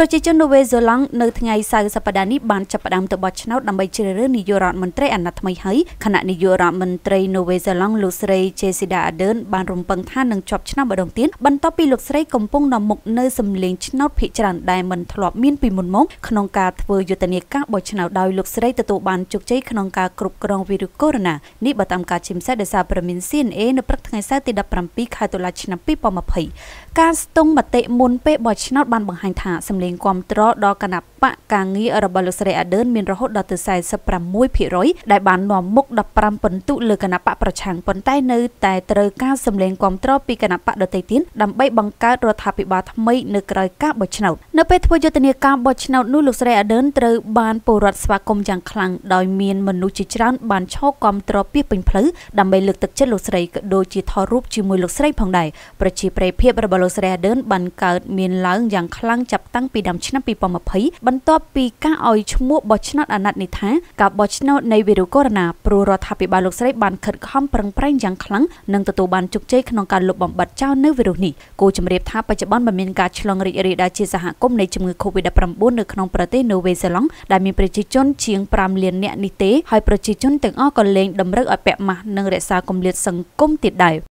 ប្រជាជននូវេហ្សេឡង់នៅថ្ងៃសៅរ៍សប្តាហ៍នេះបានចាប់ផ្ដើមទៅបោះឆ្នោតដើម្បីជ្រើសរើសនាយករដ្ឋមន្ត្រីអាណត្តិថ្មីហើយគណៈនាយករដ្ឋមន្ត្រីនូវេហ្សេឡង់លោកស្រី Jessida Ardern បានរំពឹងថានឹងជាប់ឆ្នាំម្ដងទៀតបន្ទាប់ពីលោកស្រីកំពុងនាំមុខនៅសម្លេងឆ្នោតភាគច្រើនដែលមិនធ្លាប់មានពីមុនមកក្នុងការធ្វើយុទ្ធនាការបោះឆ្នោតដោយលោកស្រីទទួលបានជោគជ័យក្នុងការគ្រប់គ្រងវីរុសកូវីដ -19 នេះបើតាមការជាផ្សាយដោយសារប្រមាន CNA នៅព្រឹកថ្ងៃសៅរ៍ទី17ខែតុលាឆ្នាំ2020ការស្ទង់មតិមុនពេលបោះឆ្នោតបានបង្ហាញថាសម្លេងលេងគ្រប់គ្រងដល់គណៈបកការងាររបស់លោកស្រីអាដឺនមានរហូតដល់ទៅ46%ដែលបាននាំមុខ15ពិន្ទុលើគណៈបកប្រឆាំងប៉ុន្តែនៅតែត្រូវការសម្លេងគ្រប់គ្រងពីគណៈបកដទៃទៀតដើម្បីបង្កើតរដ្ឋាភិបាលថ្មីនៅក្រៅការបោះឆ្នោតនៅពេលធ្វើយុទ្ធនាការបោះឆ្នោតនោះលោកស្រីអាដឺនត្រូវបានពលរដ្ឋស្វាគមន៍យ៉ាងខ្លាំងដោយមានមនុស្សជាច្រើនបានឈរគ្រប់គ្រងពីពេញផ្លូវដើម្បីលើកទឹកចិត្តលោកស្រីក៏ដូចជាថតរូបជាមួយលោកស្រីផងដែរប្រជាប្រិយភាពរបស់លោកស្រីអាដឺនបានកើតមានឡើងយ៉ាងខ្លាំងចាប់តាំងពីពីដើមឆ្នាំ2020បន្ទាប់ពីការឲ្យឈ្មោះបោះឆ្នោតអាណត្តិនេះថាការបោះឆ្នោតនៃវីរុសកូវីដ -19 ព្រោះរដ្ឋាភិបាលលោកស្រីបានខិតខំប្រឹងប្រែងយ៉ាងខ្លាំងនិងទទួលបានជោគជ័យក្នុងការលុបបំបាត់ចោលនៅវីរុសនេះគូជំរាបថាបច្ចុប្បន្នមិនមានការឆ្លងរីករាលដាលជាសហគមន៍នៃជំងឺកូវីដ -19 នៅក្នុងប្រទេសនូវេសឡង់ដែលមានប្រជាជនជាង5លាននាក់នេះទេហើយប្រជាជនទាំងអស់ក៏លែងតម្រូវឲ្យពាក់ម៉ាស់និងរក្សាគម្លាតសង្គមទៀតដែរ